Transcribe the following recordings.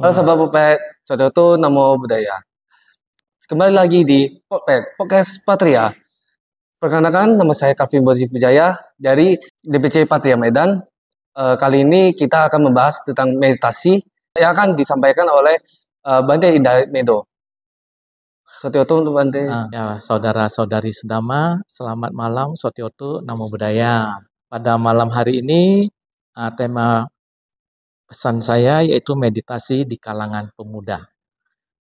Halo oh, Sobat Popet, cocok itu Namo budaya. Kembali lagi di Popet, Podcast Patria. Perkenalkan, nama saya Kavin Bodhi Vijaya dari DPC Patria Medan. E, kali ini kita akan membahas tentang meditasi yang akan disampaikan oleh e, Bante Indah Medo. Sotioto untuk Bante. Nah, ya, saudara-saudari sedama, selamat malam Sotioto Namo budaya. Pada malam hari ini, ah, tema pesan saya yaitu meditasi di kalangan pemuda.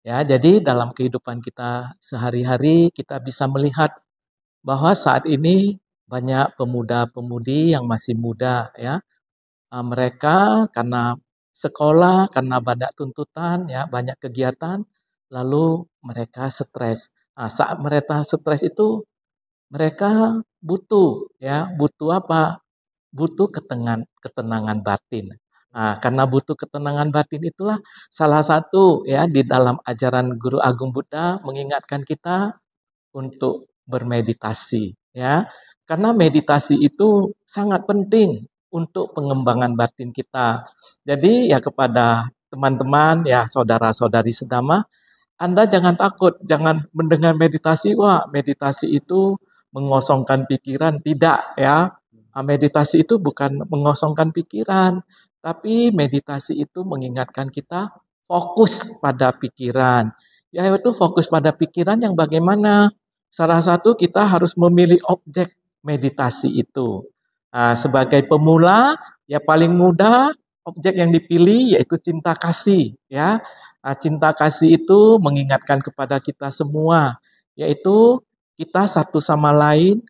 Ya, jadi dalam kehidupan kita sehari-hari kita bisa melihat bahwa saat ini banyak pemuda-pemudi yang masih muda ya. Ah, mereka karena sekolah, karena banyak tuntutan ya, banyak kegiatan, lalu mereka stres. Nah, saat mereka stres itu mereka butuh ya, butuh apa? Butuh ketenangan, ketenangan batin. Nah, karena butuh ketenangan batin itulah salah satu ya di dalam ajaran Guru Agung Buddha mengingatkan kita untuk bermeditasi ya. Karena meditasi itu sangat penting untuk pengembangan batin kita. Jadi ya kepada teman-teman ya saudara-saudari sedama, Anda jangan takut, jangan mendengar meditasi, wah meditasi itu mengosongkan pikiran, tidak ya. Nah, meditasi itu bukan mengosongkan pikiran, tapi meditasi itu mengingatkan kita fokus pada pikiran. Yaitu fokus pada pikiran yang bagaimana? Salah satu kita harus memilih objek meditasi itu. Nah, sebagai pemula, ya paling mudah objek yang dipilih yaitu cinta kasih. Ya, nah, cinta kasih itu mengingatkan kepada kita semua, yaitu kita satu sama lain,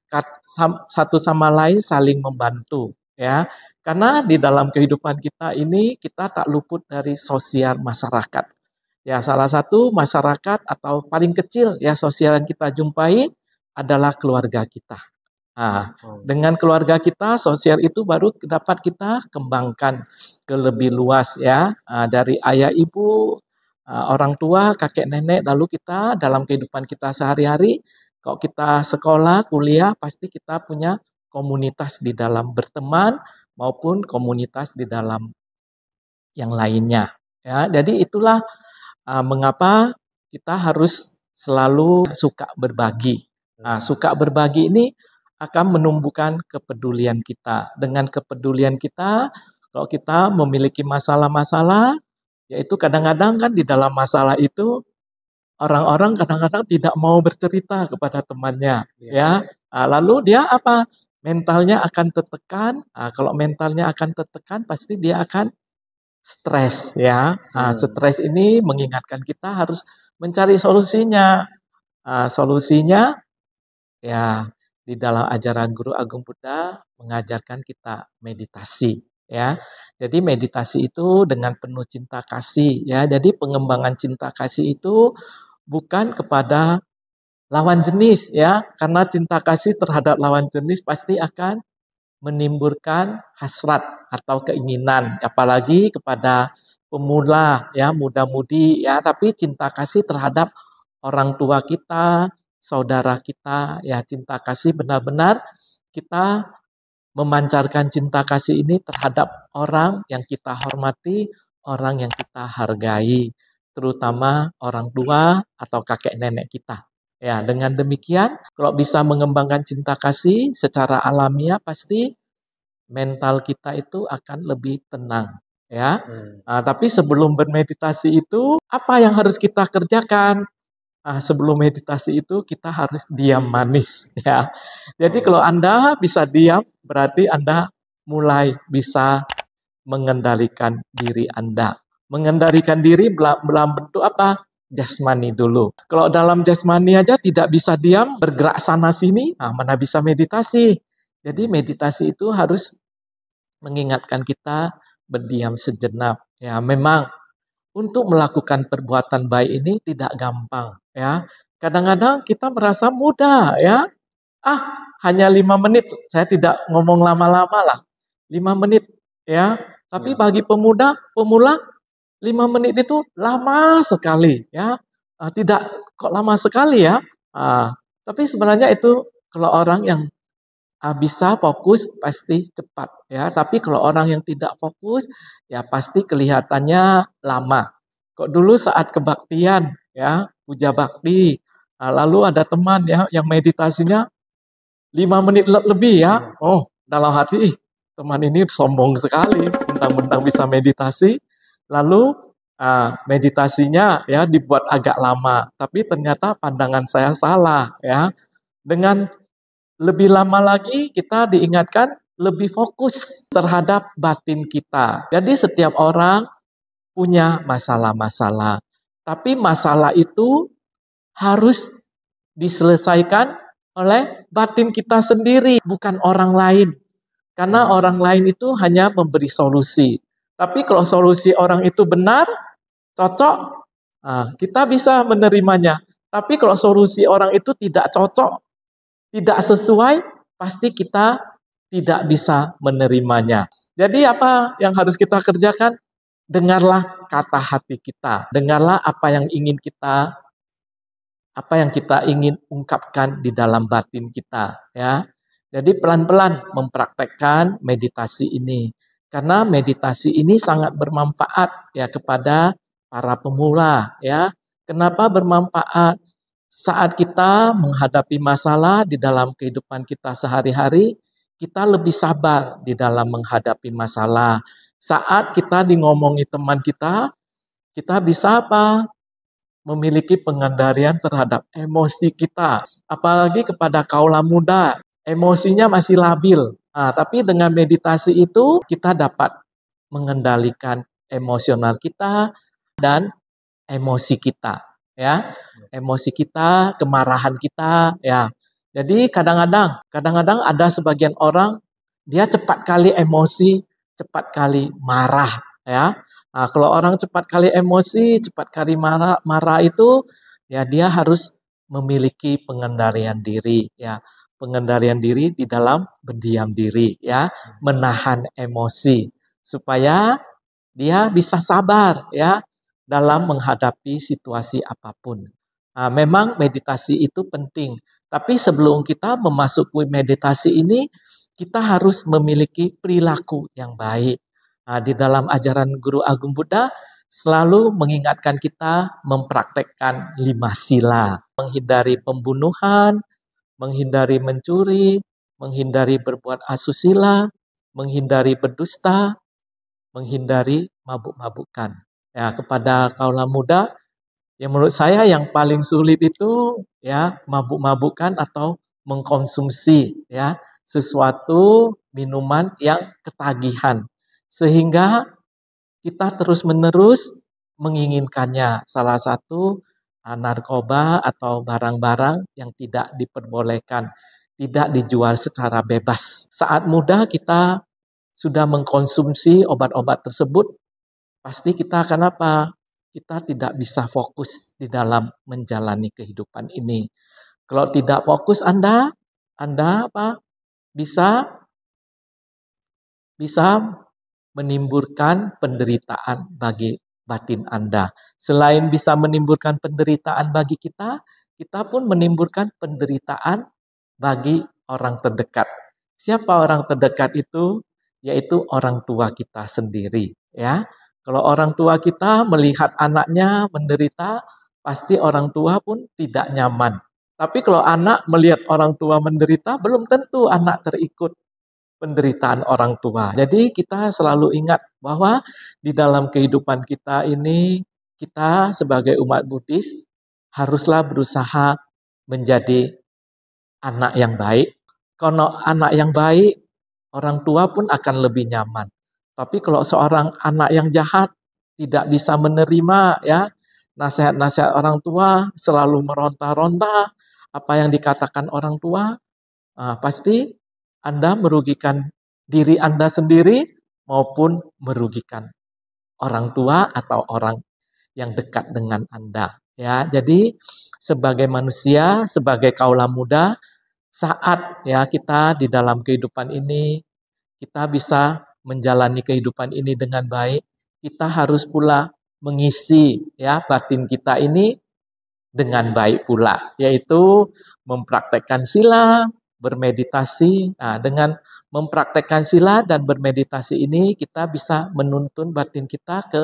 satu sama lain saling membantu. Ya, karena di dalam kehidupan kita ini kita tak luput dari sosial masyarakat. Ya, salah satu masyarakat atau paling kecil ya sosial yang kita jumpai adalah keluarga kita. Nah, oh. dengan keluarga kita sosial itu baru dapat kita kembangkan ke lebih luas ya ah, dari ayah ibu ah, orang tua kakek nenek lalu kita dalam kehidupan kita sehari-hari kalau kita sekolah kuliah pasti kita punya komunitas di dalam berteman maupun komunitas di dalam yang lainnya. Ya, jadi itulah uh, mengapa kita harus selalu suka berbagi. Nah, suka berbagi ini akan menumbuhkan kepedulian kita. Dengan kepedulian kita, kalau kita memiliki masalah-masalah, yaitu kadang-kadang kan di dalam masalah itu orang-orang kadang-kadang tidak mau bercerita kepada temannya, iya, ya. ya. lalu dia apa? mentalnya akan tertekan. Nah, kalau mentalnya akan tertekan, pasti dia akan stres ya. Nah, stres ini mengingatkan kita harus mencari solusinya. Nah, solusinya ya di dalam ajaran Guru Agung Buddha mengajarkan kita meditasi ya. Jadi meditasi itu dengan penuh cinta kasih ya. Jadi pengembangan cinta kasih itu bukan kepada lawan jenis ya, karena cinta kasih terhadap lawan jenis pasti akan menimbulkan hasrat atau keinginan apalagi kepada pemula ya, muda-mudi ya, tapi cinta kasih terhadap orang tua kita, saudara kita ya, cinta kasih benar-benar kita memancarkan cinta kasih ini terhadap orang yang kita hormati, orang yang kita hargai, terutama orang tua atau kakek nenek kita. Ya, dengan demikian, kalau bisa mengembangkan cinta kasih secara alamiah, pasti mental kita itu akan lebih tenang. Ya, hmm. nah, tapi sebelum bermeditasi itu, apa yang harus kita kerjakan? Nah, sebelum meditasi itu kita harus diam manis ya. Jadi kalau hmm. Anda bisa diam berarti Anda mulai bisa mengendalikan diri Anda. Mengendalikan diri dalam bentuk apa? jasmani dulu. Kalau dalam jasmani aja tidak bisa diam, bergerak sana sini, nah mana bisa meditasi. Jadi meditasi itu harus mengingatkan kita berdiam sejenak. Ya, memang untuk melakukan perbuatan baik ini tidak gampang, ya. Kadang-kadang kita merasa mudah, ya. Ah, hanya lima menit. Saya tidak ngomong lama-lama lah. Lima menit, ya. Tapi ya. bagi pemuda, pemula lima menit itu lama sekali ya. Uh, tidak kok lama sekali ya. Uh, tapi sebenarnya itu kalau orang yang uh, bisa fokus pasti cepat ya. Tapi kalau orang yang tidak fokus ya pasti kelihatannya lama. Kok dulu saat kebaktian ya, puja bakti, uh, lalu ada teman ya yang meditasinya lima menit le lebih ya. Iya. Oh, dalam hati teman ini sombong sekali, tentang tentang bisa meditasi Lalu uh, meditasinya ya dibuat agak lama, tapi ternyata pandangan saya salah ya. Dengan lebih lama lagi kita diingatkan lebih fokus terhadap batin kita. Jadi setiap orang punya masalah-masalah. Tapi masalah itu harus diselesaikan oleh batin kita sendiri, bukan orang lain. Karena orang lain itu hanya memberi solusi. Tapi kalau solusi orang itu benar, cocok, nah, kita bisa menerimanya. Tapi kalau solusi orang itu tidak cocok, tidak sesuai, pasti kita tidak bisa menerimanya. Jadi apa yang harus kita kerjakan? Dengarlah kata hati kita, dengarlah apa yang ingin kita apa yang kita ingin ungkapkan di dalam batin kita ya. Jadi pelan-pelan mempraktekkan meditasi ini. Karena meditasi ini sangat bermanfaat ya kepada para pemula ya. Kenapa bermanfaat? Saat kita menghadapi masalah di dalam kehidupan kita sehari-hari, kita lebih sabar di dalam menghadapi masalah. Saat kita di ngomongi teman kita, kita bisa apa? Memiliki pengendalian terhadap emosi kita. Apalagi kepada kaula muda, emosinya masih labil. Nah, tapi dengan meditasi itu kita dapat mengendalikan emosional kita dan emosi kita, ya. Emosi kita, kemarahan kita, ya. Jadi kadang-kadang, kadang-kadang ada sebagian orang dia cepat kali emosi, cepat kali marah, ya. Nah, kalau orang cepat kali emosi, cepat kali marah, marah itu ya dia harus memiliki pengendalian diri, ya pengendalian diri di dalam berdiam diri ya, menahan emosi supaya dia bisa sabar ya dalam menghadapi situasi apapun. Nah, memang meditasi itu penting, tapi sebelum kita memasuki meditasi ini, kita harus memiliki perilaku yang baik. Nah, di dalam ajaran Guru Agung Buddha selalu mengingatkan kita mempraktekkan lima sila, menghindari pembunuhan, menghindari mencuri, menghindari berbuat asusila, menghindari berdusta, menghindari mabuk-mabukan. Ya, kepada kaulah muda, yang menurut saya yang paling sulit itu ya mabuk-mabukan atau mengkonsumsi ya sesuatu minuman yang ketagihan sehingga kita terus-menerus menginginkannya. Salah satu Ah, narkoba atau barang-barang yang tidak diperbolehkan, tidak dijual secara bebas. Saat muda kita sudah mengkonsumsi obat-obat tersebut, pasti kita akan apa? Kita tidak bisa fokus di dalam menjalani kehidupan ini. Kalau tidak fokus Anda, Anda apa? Bisa bisa menimbulkan penderitaan bagi batin Anda. Selain bisa menimbulkan penderitaan bagi kita, kita pun menimbulkan penderitaan bagi orang terdekat. Siapa orang terdekat itu? Yaitu orang tua kita sendiri, ya. Kalau orang tua kita melihat anaknya menderita, pasti orang tua pun tidak nyaman. Tapi kalau anak melihat orang tua menderita, belum tentu anak terikut penderitaan orang tua. Jadi kita selalu ingat bahwa di dalam kehidupan kita ini kita sebagai umat Buddhis haruslah berusaha menjadi anak yang baik. Kalau anak yang baik, orang tua pun akan lebih nyaman. Tapi kalau seorang anak yang jahat tidak bisa menerima ya nasihat-nasihat orang tua, selalu meronta-ronta apa yang dikatakan orang tua, uh, pasti anda merugikan diri Anda sendiri maupun merugikan orang tua atau orang yang dekat dengan Anda. Ya, jadi sebagai manusia, sebagai kaula muda, saat ya kita di dalam kehidupan ini kita bisa menjalani kehidupan ini dengan baik, kita harus pula mengisi ya batin kita ini dengan baik pula, yaitu mempraktekkan sila, bermeditasi. Nah, dengan mempraktekkan sila dan bermeditasi ini kita bisa menuntun batin kita ke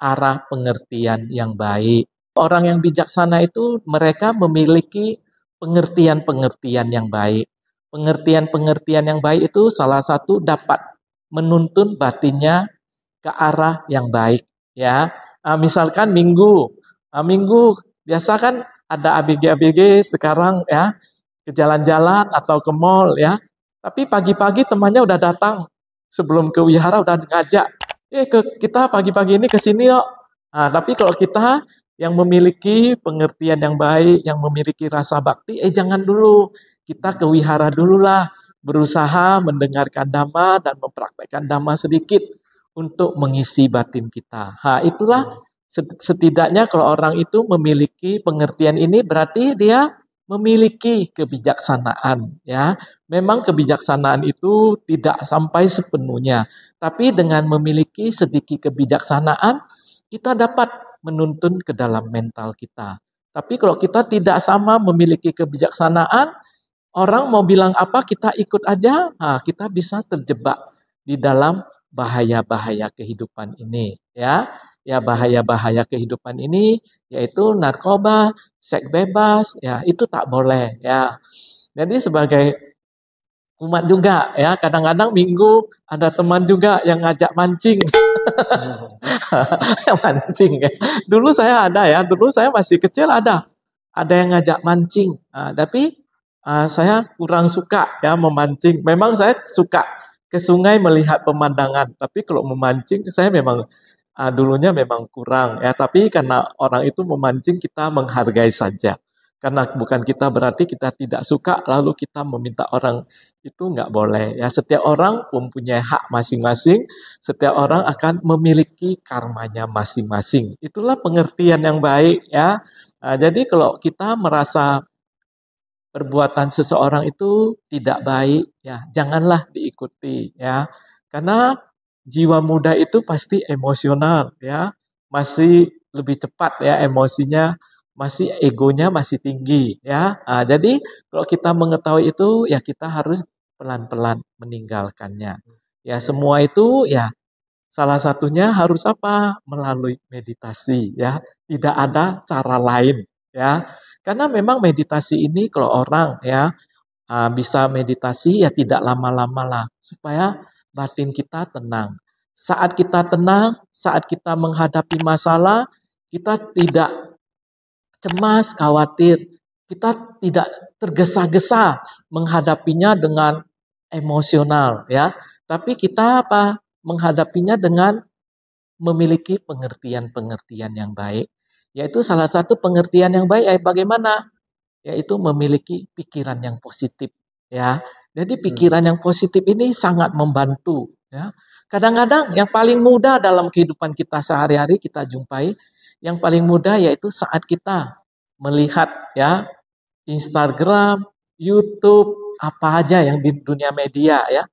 arah pengertian yang baik. Orang yang bijaksana itu mereka memiliki pengertian-pengertian yang baik. Pengertian-pengertian yang baik itu salah satu dapat menuntun batinnya ke arah yang baik ya. Nah, misalkan minggu, nah, minggu biasa kan ada ABG-ABG sekarang ya ke jalan-jalan atau ke mall ya. Tapi pagi-pagi temannya udah datang sebelum ke wihara udah ngajak, eh ke kita pagi-pagi ini ke sini yuk. Nah, tapi kalau kita yang memiliki pengertian yang baik, yang memiliki rasa bakti, eh jangan dulu, kita ke wihara dululah, berusaha mendengarkan dhamma dan mempraktekkan dhamma sedikit untuk mengisi batin kita. Ha, nah, itulah setidaknya kalau orang itu memiliki pengertian ini berarti dia memiliki kebijaksanaan ya. Memang kebijaksanaan itu tidak sampai sepenuhnya, tapi dengan memiliki sedikit kebijaksanaan kita dapat menuntun ke dalam mental kita. Tapi kalau kita tidak sama memiliki kebijaksanaan, orang mau bilang apa kita ikut aja, nah, kita bisa terjebak di dalam bahaya-bahaya kehidupan ini ya ya bahaya-bahaya kehidupan ini yaitu narkoba, seks bebas, ya itu tak boleh ya. Jadi sebagai umat juga ya kadang-kadang minggu ada teman juga yang ngajak mancing mancing ya dulu saya ada ya dulu saya masih kecil ada ada yang ngajak mancing uh, tapi uh, saya kurang suka ya memancing memang saya suka ke sungai melihat pemandangan tapi kalau memancing saya memang uh, dulunya memang kurang ya tapi karena orang itu memancing kita menghargai saja karena bukan kita berarti kita tidak suka lalu kita meminta orang itu nggak boleh ya setiap orang mempunyai hak masing-masing setiap orang akan memiliki karmanya masing-masing itulah pengertian yang baik ya nah, jadi kalau kita merasa perbuatan seseorang itu tidak baik ya janganlah diikuti ya karena jiwa muda itu pasti emosional ya, masih lebih cepat ya emosinya, masih egonya masih tinggi ya. Nah, jadi kalau kita mengetahui itu ya kita harus pelan-pelan meninggalkannya. Ya semua itu ya salah satunya harus apa? Melalui meditasi ya. Tidak ada cara lain ya. Karena memang meditasi ini kalau orang ya ah, bisa meditasi ya tidak lama-lama lah supaya batin kita tenang. Saat kita tenang, saat kita menghadapi masalah, kita tidak cemas, khawatir. Kita tidak tergesa-gesa menghadapinya dengan emosional ya. Tapi kita apa? menghadapinya dengan memiliki pengertian-pengertian yang baik. Yaitu salah satu pengertian yang baik yaitu eh, bagaimana? Yaitu memiliki pikiran yang positif ya. Jadi hmm. pikiran yang positif ini sangat membantu ya. Kadang-kadang yang paling mudah dalam kehidupan kita sehari-hari kita jumpai yang paling mudah yaitu saat kita melihat ya Instagram, YouTube, apa aja yang di dunia media ya.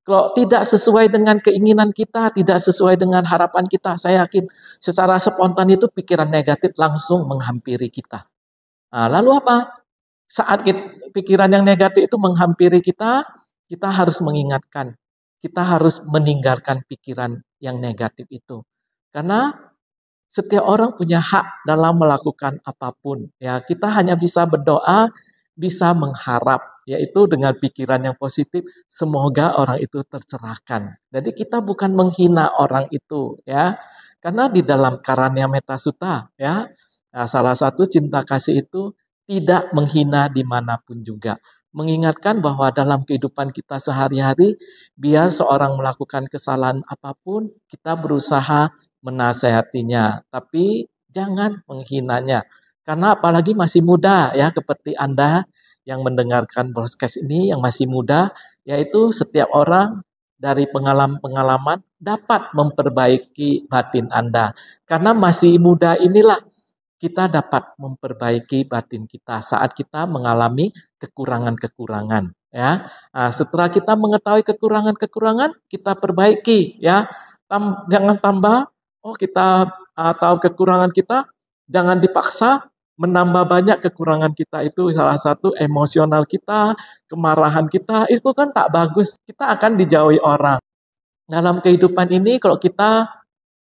Kalau tidak sesuai dengan keinginan kita, tidak sesuai dengan harapan kita, saya yakin secara spontan itu pikiran negatif langsung menghampiri kita. Nah, lalu apa? saat kita, pikiran yang negatif itu menghampiri kita, kita harus mengingatkan, kita harus meninggalkan pikiran yang negatif itu. Karena setiap orang punya hak dalam melakukan apapun. Ya, kita hanya bisa berdoa, bisa mengharap, yaitu dengan pikiran yang positif, semoga orang itu tercerahkan. Jadi kita bukan menghina orang itu, ya. Karena di dalam Karania Metasuta, ya, nah, salah satu cinta kasih itu tidak menghina dimanapun juga. Mengingatkan bahwa dalam kehidupan kita sehari-hari, biar seorang melakukan kesalahan apapun, kita berusaha menasehatinya. Tapi jangan menghinanya. Karena apalagi masih muda ya, seperti Anda yang mendengarkan broadcast ini yang masih muda, yaitu setiap orang dari pengalaman-pengalaman dapat memperbaiki batin Anda. Karena masih muda inilah kita dapat memperbaiki batin kita saat kita mengalami kekurangan-kekurangan ya nah, setelah kita mengetahui kekurangan-kekurangan kita perbaiki ya Tam, jangan tambah oh kita atau ah, kekurangan kita jangan dipaksa menambah banyak kekurangan kita itu salah satu emosional kita kemarahan kita itu kan tak bagus kita akan dijauhi orang dalam kehidupan ini kalau kita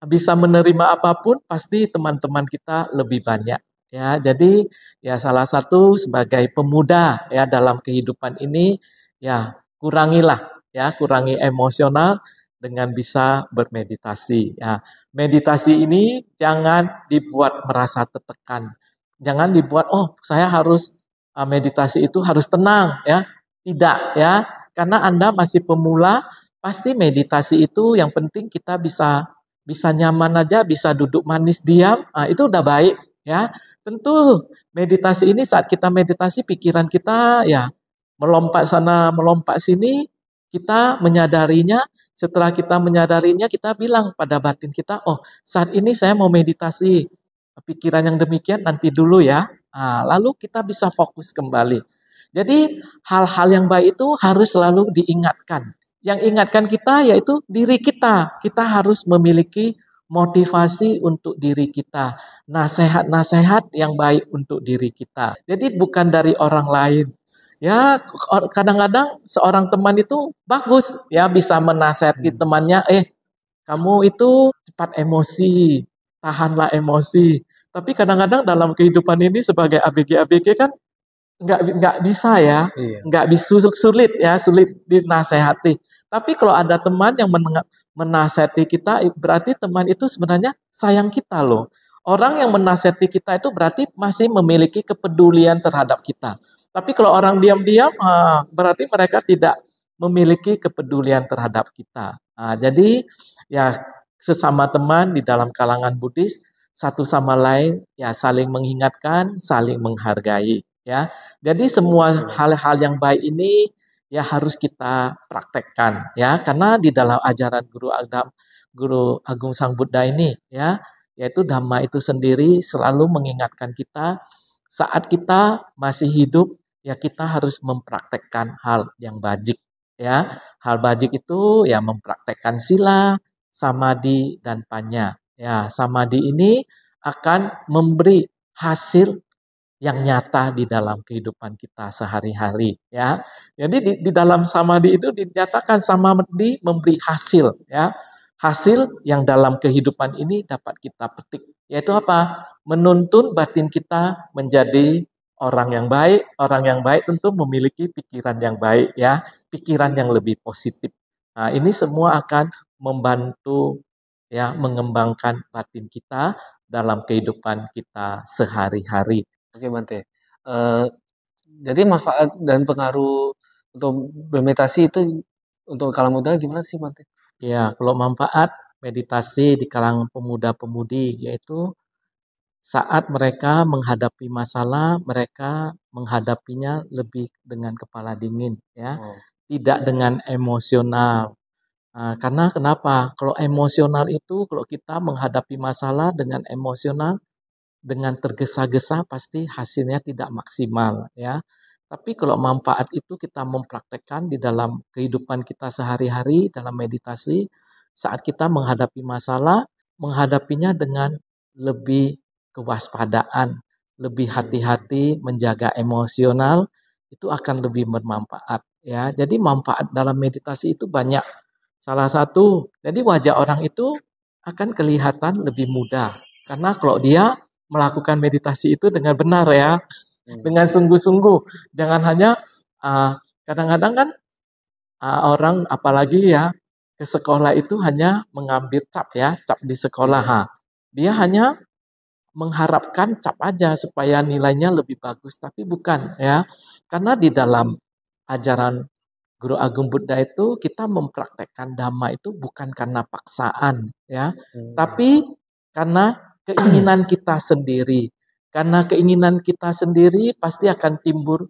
bisa menerima apapun pasti teman-teman kita lebih banyak ya jadi ya salah satu sebagai pemuda ya dalam kehidupan ini ya kurangilah ya kurangi emosional dengan bisa bermeditasi ya meditasi ini jangan dibuat merasa tertekan jangan dibuat oh saya harus ah, meditasi itu harus tenang ya tidak ya karena anda masih pemula pasti meditasi itu yang penting kita bisa bisa nyaman aja, bisa duduk manis diam, nah, itu udah baik ya. Tentu meditasi ini saat kita meditasi pikiran kita ya melompat sana, melompat sini, kita menyadarinya, setelah kita menyadarinya kita bilang pada batin kita, "Oh, saat ini saya mau meditasi." Pikiran yang demikian nanti dulu ya. Nah, lalu kita bisa fokus kembali. Jadi hal-hal yang baik itu harus selalu diingatkan yang ingatkan kita yaitu diri kita. Kita harus memiliki motivasi untuk diri kita, nasihat-nasihat yang baik untuk diri kita. Jadi bukan dari orang lain. Ya, kadang-kadang seorang teman itu bagus ya bisa menasihati hmm. temannya, eh kamu itu cepat emosi, tahanlah emosi. Tapi kadang-kadang dalam kehidupan ini sebagai ABG-ABG kan nggak nggak bisa ya, iya. nggak bisa sulit ya, sulit dinasehati. Tapi kalau ada teman yang menasehati kita, berarti teman itu sebenarnya sayang kita loh. Orang yang menasehati kita itu berarti masih memiliki kepedulian terhadap kita. Tapi kalau orang diam-diam, eh, berarti mereka tidak memiliki kepedulian terhadap kita. Nah, jadi ya sesama teman di dalam kalangan Buddhis satu sama lain ya saling mengingatkan, saling menghargai ya. Jadi semua hal-hal yang baik ini ya harus kita praktekkan ya karena di dalam ajaran guru agam guru agung sang Buddha ini ya yaitu dhamma itu sendiri selalu mengingatkan kita saat kita masih hidup ya kita harus mempraktekkan hal yang bajik ya hal bajik itu ya mempraktekkan sila samadhi dan panya ya samadhi ini akan memberi hasil yang nyata di dalam kehidupan kita sehari-hari ya. Jadi di, di dalam samadhi itu dinyatakan samadhi memberi hasil ya. Hasil yang dalam kehidupan ini dapat kita petik yaitu apa? Menuntun batin kita menjadi orang yang baik. Orang yang baik tentu memiliki pikiran yang baik ya, pikiran yang lebih positif. Nah, ini semua akan membantu ya mengembangkan batin kita dalam kehidupan kita sehari-hari. Oke Bante. Uh, jadi manfaat dan pengaruh untuk bermeditasi itu untuk kalangan muda gimana sih Bante? Ya, kalau manfaat meditasi di kalangan pemuda-pemudi yaitu saat mereka menghadapi masalah, mereka menghadapinya lebih dengan kepala dingin, ya, oh. tidak dengan emosional. Nah, karena kenapa? Kalau emosional itu, kalau kita menghadapi masalah dengan emosional, dengan tergesa-gesa pasti hasilnya tidak maksimal ya. Tapi kalau manfaat itu kita mempraktekkan di dalam kehidupan kita sehari-hari dalam meditasi saat kita menghadapi masalah, menghadapinya dengan lebih kewaspadaan, lebih iya. hati-hati menjaga emosional itu akan lebih bermanfaat ya. Jadi manfaat dalam meditasi itu banyak. Salah satu, jadi wajah orang itu akan kelihatan lebih mudah karena kalau dia melakukan meditasi itu dengan benar ya, iya. Iya. dengan sungguh-sungguh. Jangan hanya kadang ah, kadang-kadang kan uh, orang apalagi ya ke sekolah itu hanya mengambil cap ya, cap di sekolah. Iya. Ha. Dia hanya mengharapkan cap aja supaya nilainya lebih bagus, tapi bukan ya. Karena di dalam ajaran Guru Agung Buddha itu kita mempraktekkan dhamma itu bukan karena paksaan ya, hmm. tapi karena keinginan kita sendiri. Karena keinginan kita sendiri pasti akan timbul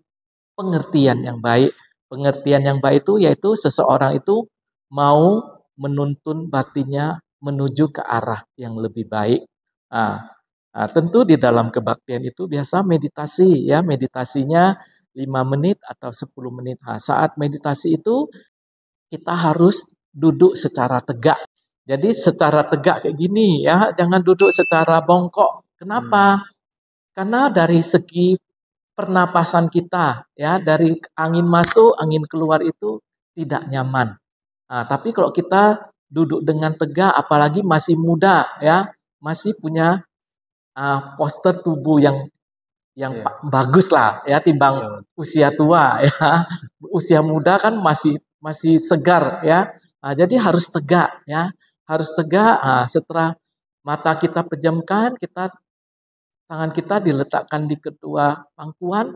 pengertian yang baik. Pengertian yang baik itu yaitu seseorang itu mau menuntun batinnya menuju ke arah yang lebih baik. Nah, nah, tentu di dalam kebaktian itu biasa meditasi ya, meditasinya lima menit atau 10 menit. Nah, saat meditasi itu kita harus duduk secara tegak jadi secara tegak kayak gini ya, jangan duduk secara bongkok. Kenapa? Hmm. Karena dari segi pernapasan kita ya, dari angin masuk, angin keluar itu tidak nyaman. Nah, tapi kalau kita duduk dengan tegak, apalagi masih muda ya, masih punya uh, poster tubuh yang yang yeah. bagus lah ya timbang yeah. Iya, usia tua ya usia muda kan masih masih segar ya nah, jadi harus tegak ya harus tegak. Nah, setelah mata kita pejamkan, kita tangan kita diletakkan di kedua pangkuan,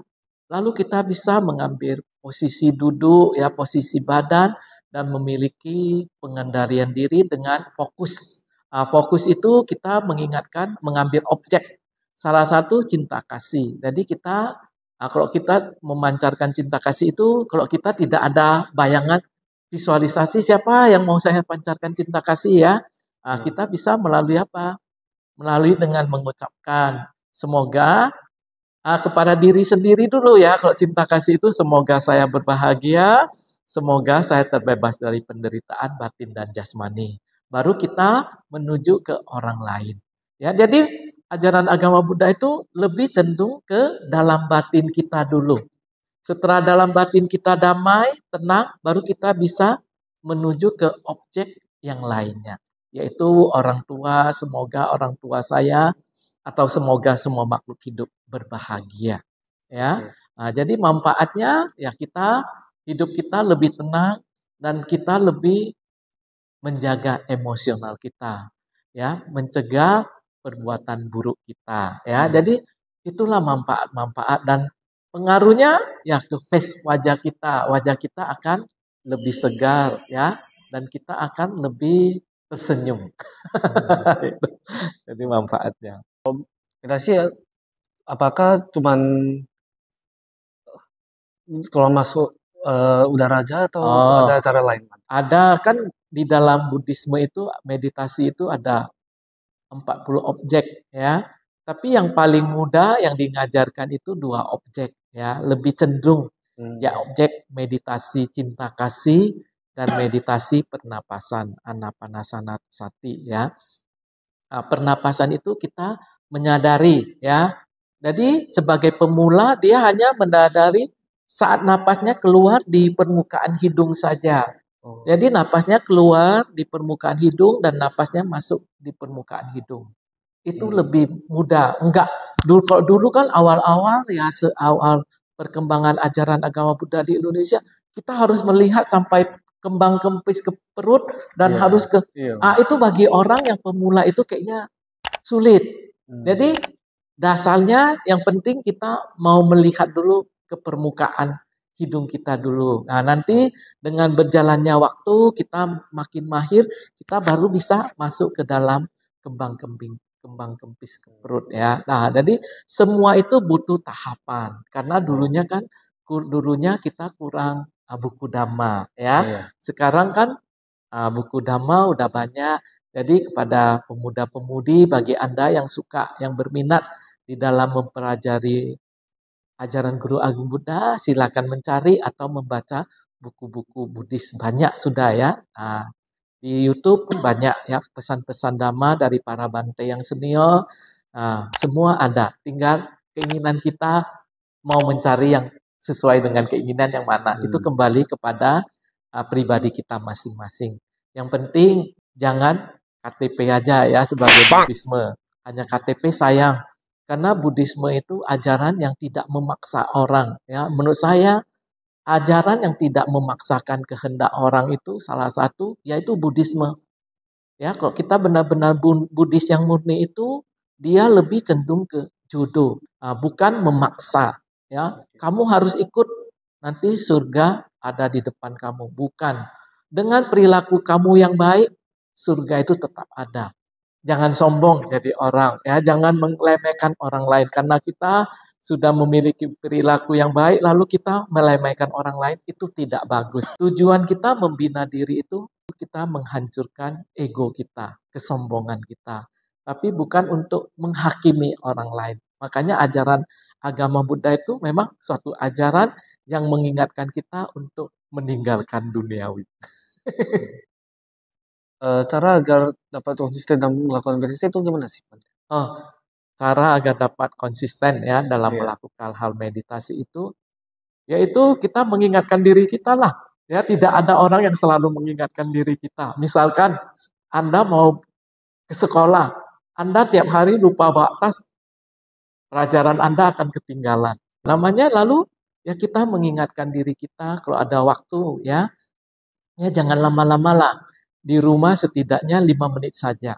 lalu kita bisa mengambil posisi duduk, ya posisi badan dan memiliki pengendalian diri dengan fokus. Nah, fokus itu kita mengingatkan mengambil objek. Salah satu cinta kasih. Jadi kita Nah, kalau kita memancarkan cinta kasih itu, kalau kita tidak ada bayangan visualisasi siapa yang mau saya pancarkan cinta kasih ya. Nah, kita bisa melalui apa? Melalui dengan mengucapkan semoga ah, kepada diri sendiri dulu ya. Kalau cinta kasih itu semoga saya berbahagia, semoga saya terbebas dari penderitaan batin dan jasmani. Baru kita menuju ke orang lain. Ya, jadi ajaran agama Buddha itu lebih cenderung ke dalam batin kita dulu. Setelah dalam batin kita damai, tenang, baru kita bisa menuju ke objek yang lainnya, yaitu orang tua. Semoga orang tua saya atau semoga semua makhluk hidup berbahagia. Ya, nah, jadi manfaatnya ya kita hidup kita lebih tenang dan kita lebih menjaga emosional kita, ya, mencegah perbuatan buruk kita. Ya, hmm. jadi itulah manfaat-manfaat dan Pengaruhnya ya ke face wajah kita. Wajah kita akan lebih segar ya dan kita akan lebih tersenyum. Hmm. Jadi manfaatnya. Kita sih apakah cuman eh, kalau masuk uh, udara aja atau oh, ada cara lain? Ada kan di dalam Buddhisme itu meditasi itu ada 40 objek ya. Tapi yang paling hmm. mudah yang diajarkan itu dua objek ya, lebih cenderung ya hmm. objek meditasi cinta kasih dan meditasi pernapasan anapanasana sati ya. Nah, pernapasan itu kita menyadari ya. Jadi sebagai pemula dia hanya menyadari saat napasnya keluar di permukaan hidung saja. Oh. Jadi napasnya keluar di permukaan hidung dan napasnya masuk di permukaan hidung itu hmm. lebih mudah. Enggak, dulu kalau dulu kan awal-awal ya seawal perkembangan ajaran agama Buddha di Indonesia, kita harus melihat sampai kembang kempis ke perut dan yeah. harus ke yeah. ah itu bagi orang yang pemula itu kayaknya sulit. Hmm. Jadi dasarnya yang penting kita mau melihat dulu ke permukaan hidung kita dulu. Nah, nanti hmm. dengan berjalannya waktu kita makin mahir, kita baru bisa masuk ke dalam kembang kemping kembang kempis ke perut ya. Iya. Nah, jadi semua itu butuh tahapan karena iya. dulunya kan dulunya kita kurang ah, buku dhamma ya. Iya, Sekarang kan ah, buku dhamma udah banyak. Jadi kepada pemuda-pemudi bagi Anda yang suka yang berminat di dalam mempelajari ajaran Guru Agung Buddha, silakan mencari atau membaca buku-buku Buddhis banyak sudah ya. Nah, di YouTube banyak ya pesan-pesan dhamma dari para bante yang senior. Nah, semua ada. Tinggal keinginan kita mau mencari yang sesuai dengan keinginan yang mana. Hmm. Itu kembali kepada uh, pribadi kita masing-masing. Yang penting jangan KTP aja ya sebagai Buddhisme. Hanya KTP sayang. Karena Budisme itu ajaran yang tidak memaksa orang. Ya, menurut saya ajaran yang tidak memaksakan kehendak orang itu salah satu yaitu Buddhisme. Ya, kok kita benar-benar Buddhis yang murni itu dia lebih cenderung ke judo, ah, bukan memaksa. Ya, kamu harus ikut nanti surga ada di depan kamu, bukan. Dengan perilaku kamu yang baik, surga itu tetap ada. Jangan sombong jadi orang, ya, jangan meremehkan orang lain karena kita sudah memiliki perilaku yang baik lalu kita melemaikan orang lain itu tidak bagus. Tujuan kita membina diri itu kita menghancurkan ego kita, kesombongan kita, tapi bukan untuk menghakimi orang lain. Makanya ajaran agama Buddha itu memang suatu ajaran yang mengingatkan kita untuk meninggalkan duniawi. Eh, cara agar dapat konsisten dan melakukan meditasi itu gimana sih? Oh, cara agar dapat konsisten ya dalam yeah. melakukan hal meditasi itu yaitu kita mengingatkan diri kita lah ya tidak ada orang yang selalu mengingatkan diri kita misalkan anda mau ke sekolah anda tiap hari lupa batas pelajaran anda akan ketinggalan namanya lalu ya kita mengingatkan diri kita kalau ada waktu ya ya jangan lama-lama lah di rumah setidaknya lima menit saja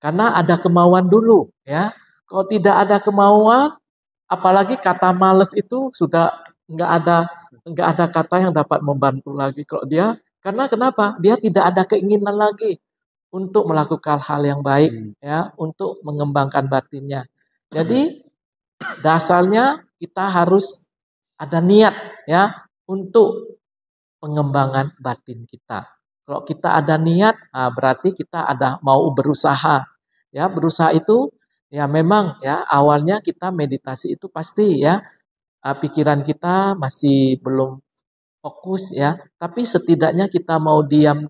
karena ada kemauan dulu ya kalau tidak ada kemauan, apalagi kata males itu sudah nggak ada nggak ada kata yang dapat membantu lagi kalau dia karena kenapa dia tidak ada keinginan lagi untuk melakukan hal yang baik hmm. ya untuk mengembangkan batinnya jadi hmm. dasarnya kita harus ada niat ya untuk pengembangan batin kita kalau kita ada niat ah, berarti kita ada mau berusaha ya berusaha itu Ya memang ya awalnya kita meditasi itu pasti ya eh, pikiran kita masih belum fokus ya, tapi setidaknya kita mau diam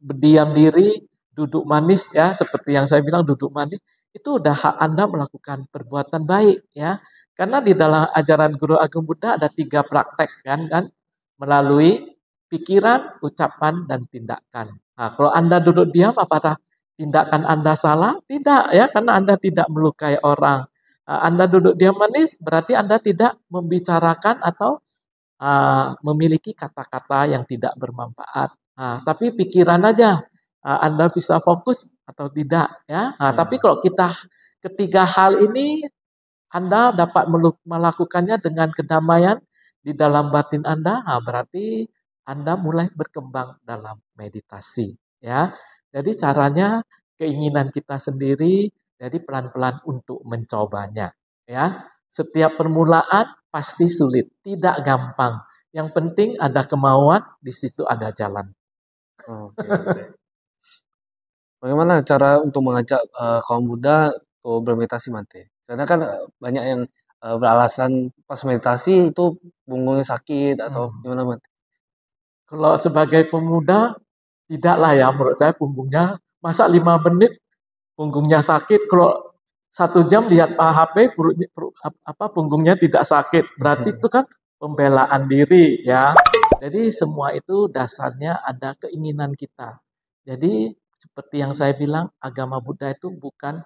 berdiam diri, duduk manis ya seperti yang saya bilang duduk manis itu udah hak Anda melakukan perbuatan baik ya. Karena di dalam ajaran Guru Agung Buddha ada tiga praktek kan kan melalui pikiran, ucapan dan tindakan. Nah, kalau Anda duduk diam apa tindakan Anda salah? Tidak ya, karena Anda tidak melukai orang. Ah, Anda duduk diam manis berarti Anda tidak membicarakan atau uh, memiliki kata-kata yang tidak bermanfaat. Uh, tapi pikiran aja uh, Anda bisa fokus atau tidak ya. Uh, hmm. Tapi kalau kita ketiga hal ini Anda dapat melakukannya dengan kedamaian di dalam batin Anda, uh, berarti Anda mulai berkembang dalam meditasi ya. Jadi caranya keinginan kita sendiri, jadi pelan-pelan untuk mencobanya. Ya, setiap permulaan pasti sulit, tidak gampang. Yang penting ada kemauan, di situ ada jalan. Okay, okay. Bagaimana cara untuk mengajak uh, kaum muda untuk bermeditasi mati? Karena kan eh, banyak yang uh, beralasan pas meditasi itu punggungnya sakit atau hmm. gimana mati. Kalau sebagai pemuda tidak lah ya menurut saya punggungnya masa lima menit punggungnya sakit kalau satu jam lihat pak HP perutnya perut, apa punggungnya tidak sakit berarti hmm. itu kan pembelaan diri ya jadi semua itu dasarnya ada keinginan kita jadi seperti yang saya bilang agama Buddha itu bukan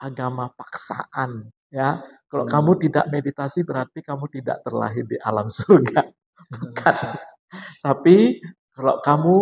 agama paksaan ya kalau hmm. kamu tidak meditasi berarti kamu tidak terlahir di alam surga hmm. bukan hmm. tapi kalau kamu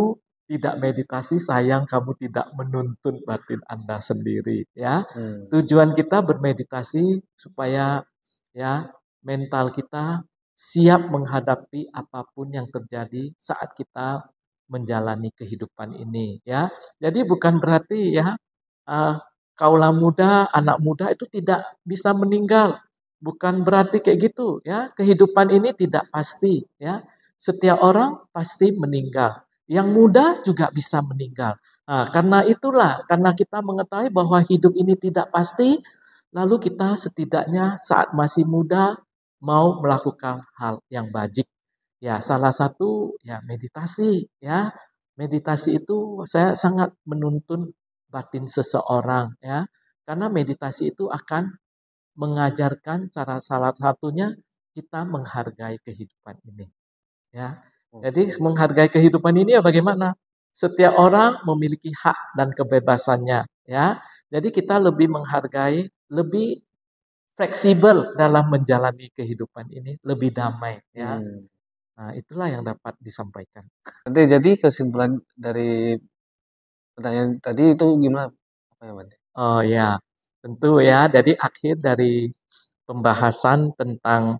tidak meditasi, sayang kamu tidak menuntun batin Anda sendiri. Ya, hmm. tujuan kita bermeditasi supaya ya mental kita siap menghadapi apapun yang terjadi saat kita menjalani kehidupan ini. Ya, jadi bukan berarti ya uh, kaulah muda, anak muda itu tidak bisa meninggal. Bukan berarti kayak gitu ya. Kehidupan ini tidak pasti ya. Setiap orang pasti meninggal yang muda juga bisa meninggal. Nah, karena itulah, karena kita mengetahui bahwa hidup ini tidak pasti, lalu kita setidaknya saat masih muda mau melakukan hal yang bajik. Ya, salah satu ya meditasi ya. Meditasi itu saya sangat menuntun batin seseorang ya. Karena meditasi itu akan mengajarkan cara salah satunya kita menghargai kehidupan ini. Ya, jadi menghargai kehidupan ini ya bagaimana? Setiap orang memiliki hak dan kebebasannya, ya. Jadi kita lebih menghargai, lebih fleksibel dalam menjalani kehidupan ini, lebih damai, ya. Hmm. Nah, itulah yang dapat disampaikan. Nanti jadi kesimpulan dari pertanyaan tadi itu gimana? Apa yang Oh ya, tentu ya. Jadi akhir dari pembahasan tentang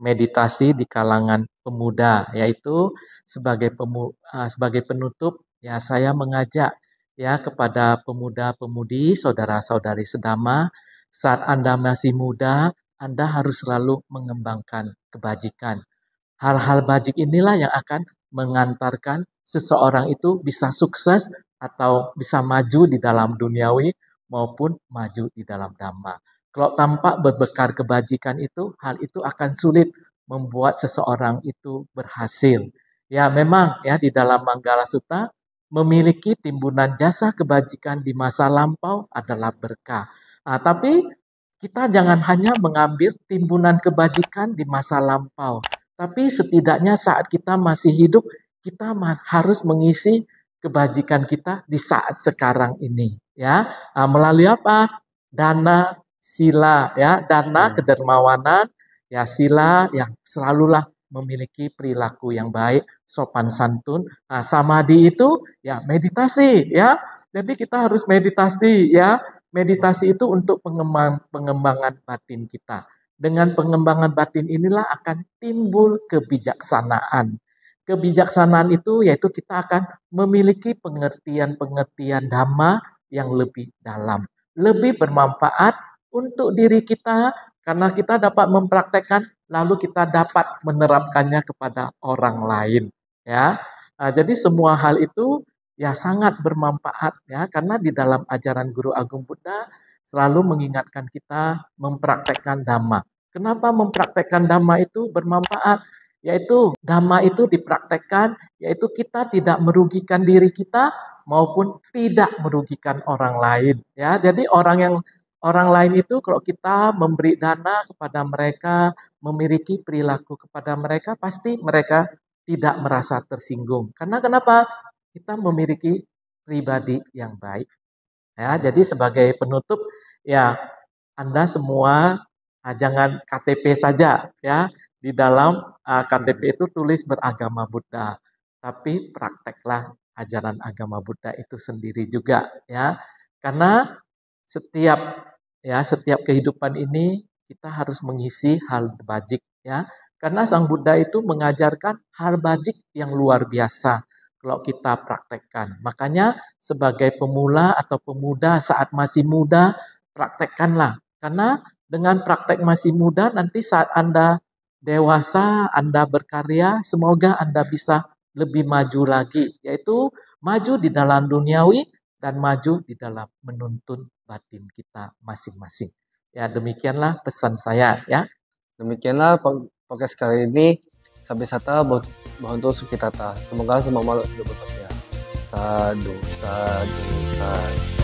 meditasi di kalangan pemuda yaitu sebagai pemu, ah, sebagai penutup ya saya mengajak ya kepada pemuda-pemudi, saudara-saudari sedama, saat Anda masih muda, Anda harus selalu mengembangkan kebajikan. Hal-hal bajik inilah yang akan mengantarkan seseorang itu bisa sukses atau bisa maju di dalam duniawi maupun maju di dalam dhamma. Kalau tampak berbekar kebajikan itu, hal itu akan sulit membuat seseorang itu berhasil. Ya, memang ya di dalam Manggala Sutta memiliki timbunan jasa kebajikan di masa lampau adalah berkah. Nah, tapi kita jangan hanya mengambil timbunan kebajikan di masa lampau, tapi setidaknya saat kita masih hidup, kita harus mengisi kebajikan kita di saat sekarang ini, ya. Nah, melalui apa? Dana sila, ya, dana hmm. kedermawanan, Ya sila yang selalulah memiliki perilaku yang baik, sopan santun. Nah, samadhi itu ya meditasi ya. Jadi kita harus meditasi ya. Meditasi itu untuk pengembang, pengembangan batin kita. Dengan pengembangan batin inilah akan timbul kebijaksanaan. Kebijaksanaan itu yaitu kita akan memiliki pengertian-pengertian dhamma yang lebih dalam, lebih bermanfaat untuk diri kita, karena kita dapat mempraktekkan, lalu kita dapat menerapkannya kepada orang lain. Ya, nah, jadi semua hal itu ya sangat bermanfaat ya, karena di dalam ajaran Guru Agung Buddha selalu mengingatkan kita mempraktekkan dhamma. Kenapa mempraktekkan dhamma itu bermanfaat? Yaitu dhamma itu dipraktekkan, yaitu kita tidak merugikan diri kita maupun tidak merugikan orang lain. Ya, jadi orang yang Orang lain itu kalau kita memberi dana kepada mereka, memiliki perilaku kepada mereka, pasti mereka tidak merasa tersinggung. Karena kenapa? Kita memiliki pribadi yang baik. Ya, jadi sebagai penutup ya Anda semua nah, jangan KTP saja ya. Di dalam uh, ah, KTP itu tulis beragama Buddha, tapi prakteklah ajaran agama Buddha itu sendiri juga ya. Karena setiap ya setiap kehidupan ini kita harus mengisi hal bajik ya karena sang Buddha itu mengajarkan hal bajik yang luar biasa kalau kita praktekkan makanya sebagai pemula atau pemuda saat masih muda praktekkanlah karena dengan praktek masih muda nanti saat Anda dewasa Anda berkarya semoga Anda bisa lebih maju lagi yaitu maju di dalam duniawi dan maju di dalam menuntun batin kita masing-masing. Ya, demikianlah pesan saya ya. Demikianlah podcast kali ini. Sampai sata bantu sukitata. Semoga semua makhluk hidup berbahagia. Sadu, sadu, sadu.